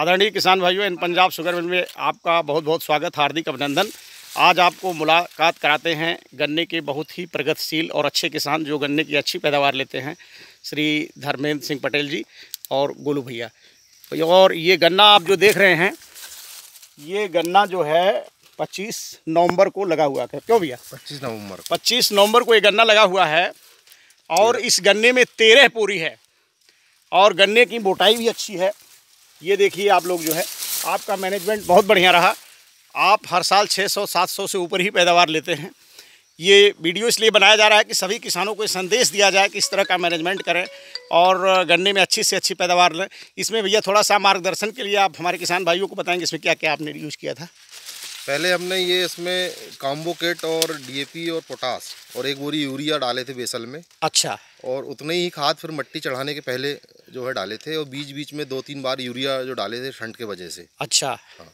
आदरणीय किसान भाइयों इन पंजाब शुगर मिल में आपका बहुत बहुत स्वागत हार्दिक अभिनंदन आज आपको मुलाकात कराते हैं गन्ने के बहुत ही प्रगतिशील और अच्छे किसान जो गन्ने की अच्छी पैदावार लेते हैं श्री धर्मेंद्र सिंह पटेल जी और गोलू भैया और ये गन्ना आप जो देख रहे हैं ये गन्ना जो है 25 नवंबर को लगा हुआ है क्यों भैया 25 नवंबर 25 नवंबर को ये गन्ना लगा हुआ है और इस गन्ने में तेरह पूरी है और गन्ने की मोटाई भी अच्छी है ये देखिए आप लोग जो है आपका मैनेजमेंट बहुत बढ़िया रहा आप हर साल 600-700 से ऊपर ही पैदावार लेते हैं ये वीडियो इसलिए बनाया जा रहा है कि सभी किसानों को संदेश दिया जाए कि इस तरह का मैनेजमेंट करें और गन्ने में अच्छी से अच्छी पैदावार लें इसमें भैया थोड़ा सा मार्गदर्शन के लिए आप हमारे किसान भाइयों को बताएंगे इसमें क्या क्या आपने यूज़ किया था पहले हमने ये इसमें काम्बोकेट और डी और पोटास और एक बोरी यूरिया डाले थे बेसल में अच्छा और उतने ही खाद फिर मट्टी चढ़ाने के पहले जो है डाले थे और बीच बीच में दो तीन बार यूरिया जो डाले थे ठंड के वजह से अच्छा हाँ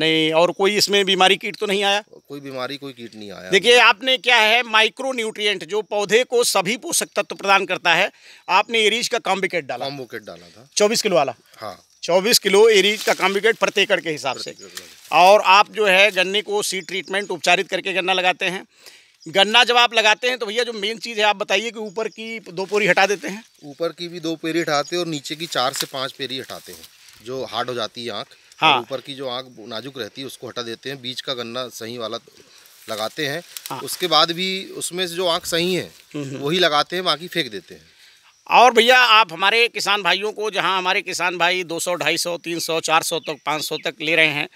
नहीं और कोई इसमें बीमारी कीट तो नहीं आया कोई बीमारी कोई कीट नहीं आया देखिए आपने क्या है माइक्रो न्यूट्रियट जो पौधे को सभी पोषक तत्व तो प्रदान करता है आपने एरीज का कॉम्बिकेट डाला कॉम्बिकेट डाला था चौबीस किलो वाला हाँ चौबीस किलो एरीज का कॉम्बिकेट प्रति एकड़ के हिसाब से और आप जो है गन्ने को सी ट्रीटमेंट उपचारित करके गन्ना लगाते हैं गन्ना जब आप लगाते हैं तो भैया जो मेन चीज़ है आप बताइए कि ऊपर की दो पेरी हटा देते हैं ऊपर की भी दो पेरी हटाते हैं और नीचे की चार से पांच पेरी हटाते हैं जो हार्ड हो जाती है आँख हाँ ऊपर की जो आँख नाजुक रहती है उसको हटा देते हैं बीच का गन्ना सही वाला लगाते हैं हाँ। उसके बाद भी उसमें से जो आँख सही है हम्म, हम्म। वही लगाते हैं बाकी फेंक देते हैं और भैया आप हमारे किसान भाइयों को जहां हमारे किसान भाई 200, 250, 300, 400 तक पाँच तक ले रहे हैं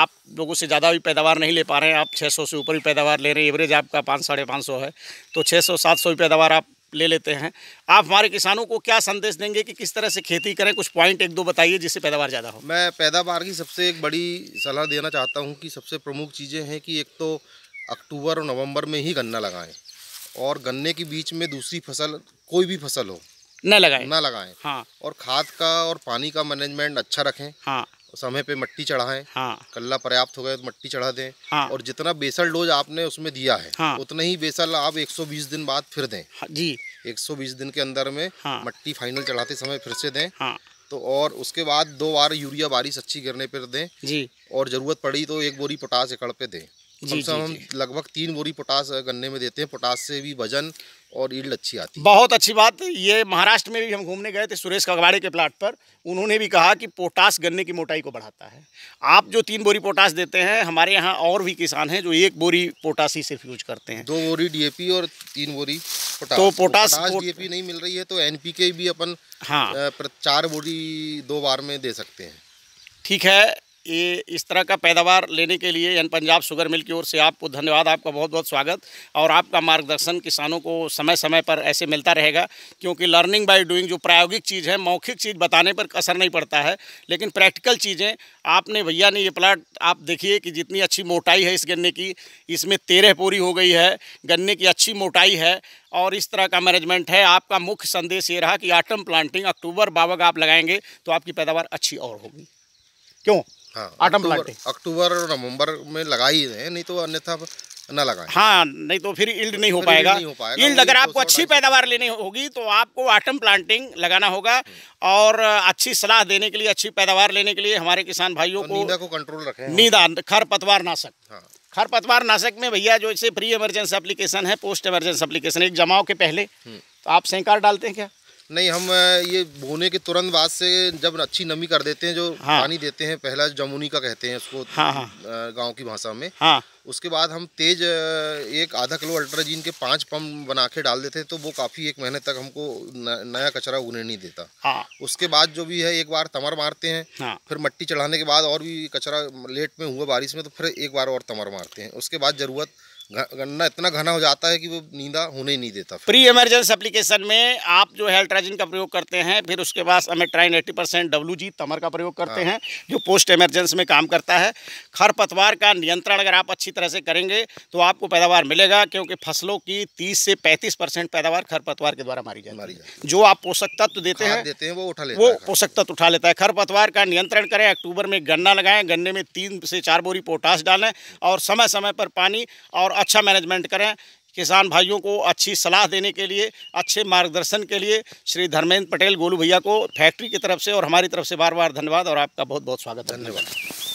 आप लोगों से ज़्यादा भी पैदावार नहीं ले पा रहे हैं आप 600 से ऊपर ही पैदावार ले रहे हैं एवरेज आपका पाँच साढ़े पाँच सौ है तो 600, 700 सौ पैदावार आप ले लेते हैं आप हमारे किसानों को क्या संदेश देंगे कि किस तरह से खेती करें कुछ पॉइंट एक दो बताइए जिससे पैदावार ज़्यादा हो मैं पैदावार की सबसे एक बड़ी सलाह देना चाहता हूँ कि सबसे प्रमुख चीज़ें हैं कि एक तो अक्टूबर और नवम्बर में ही गन्ना लगाएँ और गन्ने के बीच में दूसरी फसल कोई भी फसल हो न लगाए न लगाए हाँ और खाद का और पानी का मैनेजमेंट अच्छा रखें हाँ समय पे मट्टी चढ़ाएं हाँ कल्ला पर्याप्त हो गया तो मट्टी चढ़ा दें हाँ और जितना बेसल डोज आपने उसमें दिया है हाँ उतना ही बेसल आप 120 दिन बाद फिर दें हाँ, जी 120 दिन के अंदर में हाँ मट्टी फाइनल चढ़ाते समय फिर से दें हाँ तो और उसके बाद दो बार यूरिया बारिश अच्छी गिरने पर दें जी और जरूरत पड़ी तो एक बोरी पोटास एकड़ पे दें जी जी हम लगभग तीन बोरी पोटास गन्ने में देते हैं पोटास से भी वजन और ईल्ड अच्छी आती है बहुत अच्छी बात ये महाराष्ट्र में भी हम घूमने गए थे सुरेश कगवाड़े के प्लाट पर उन्होंने भी कहा कि पोटास गन्ने की मोटाई को बढ़ाता है आप जो तीन बोरी पोटास देते हैं हमारे यहाँ और भी किसान हैं जो एक बोरी पोटास ही सिर्फ यूज करते हैं दो बोरी डी और तीन बोरी पोटास तो पोटास, डी नहीं मिल रही है तो एन भी अपन हाँ चार बोरी दो बार में दे सकते हैं ठीक है ये इस तरह का पैदावार लेने के लिए एन पंजाब शुगर मिल की ओर से आपको धन्यवाद आपका बहुत बहुत स्वागत और आपका मार्गदर्शन किसानों को समय समय पर ऐसे मिलता रहेगा क्योंकि लर्निंग बाय डूइंग जो प्रायोगिक चीज़ है मौखिक चीज़ बताने पर असर नहीं पड़ता है लेकिन प्रैक्टिकल चीज़ें आपने भैया ने ये प्लाट आप देखिए कि जितनी अच्छी मोटाई है इस गन्ने की इसमें तेरह पूरी हो गई है गन्ने की अच्छी मोटाई है और इस तरह का मैनेजमेंट है आपका मुख्य संदेश ये रहा कि आटम प्लांटिंग अक्टूबर बावक आप लगाएंगे तो आपकी पैदावार अच्छी और होगी क्यों हाँ प्लांटिंग अक्टूबर और नवंबर में लगाई है नहीं तो अन्यथा ना लगाए हाँ नहीं तो फिर इल्ड नहीं हो पाएगा इल्ड अगर आपको अच्छी पैदावार लेनी होगी तो आपको आटम प्लांटिंग लगाना होगा और अच्छी सलाह देने के लिए अच्छी पैदावार लेने के लिए हमारे किसान भाइयों को नींदा को कंट्रोल रखें नींदा खर पतवार नाशक हाँ। पतवार नाशक में भैया जो इसे प्री इमरजेंस एप्लीकेशन है पोस्ट इमरजेंस एप्लीकेशन एक जमाव के पहले हम्म। तो आप सेंकार डालते हैं क्या नहीं हम ये बोने के तुरंत बाद से जब अच्छी नमी कर देते हैं जो हाँ। पानी देते हैं पहला जमुनी का कहते हैं उसको हाँ, हाँ। गांव गाँव की भाषा में हाँ। उसके बाद हम तेज एक आधा किलो अल्ट्राजीन के पांच पंप बना के डाल देते हैं तो वो काफ़ी एक महीने तक हमको नया कचरा उगने नहीं देता हाँ। उसके बाद जो भी है एक बार तमर मारते हैं हाँ। फिर मट्टी चढ़ाने के बाद और भी कचरा लेट में हुआ बारिश में तो फिर एक बार और तमर मारते हैं उसके बाद ज़रूरत गन्ना इतना घना हो जाता है कि वो नींदा होने ही नहीं देता प्री इमरजेंस एप्लीकेशन में आप जो है अल्ट्राजिन का प्रयोग करते हैं फिर उसके बाद हमें ट्राइन एट्टी परसेंट डब्लू जी तमर का प्रयोग करते हाँ। हैं जो पोस्ट इमरजेंस में काम करता है खरपतवार का नियंत्रण अगर आप अच्छी तरह से करेंगे तो आपको पैदावार मिलेगा क्योंकि फसलों की तीस से पैंतीस पैदावार खरपतवार के द्वारा मारी जाती है जो आप पोषक तत्व देते हैं देते हैं वो उठा लेते वो पोषक तत्व उठा लेता है खरपतवार का नियंत्रण करें अक्टूबर में गन्ना लगाएं गन्ने में तीन से चार बोरी पोटास डालें और समय समय पर पानी और अच्छा मैनेजमेंट करें किसान भाइयों को अच्छी सलाह देने के लिए अच्छे मार्गदर्शन के लिए श्री धर्मेंद्र पटेल गोलू भैया को फैक्ट्री की तरफ से और हमारी तरफ से बार बार धन्यवाद और आपका बहुत बहुत स्वागत धन्यवाद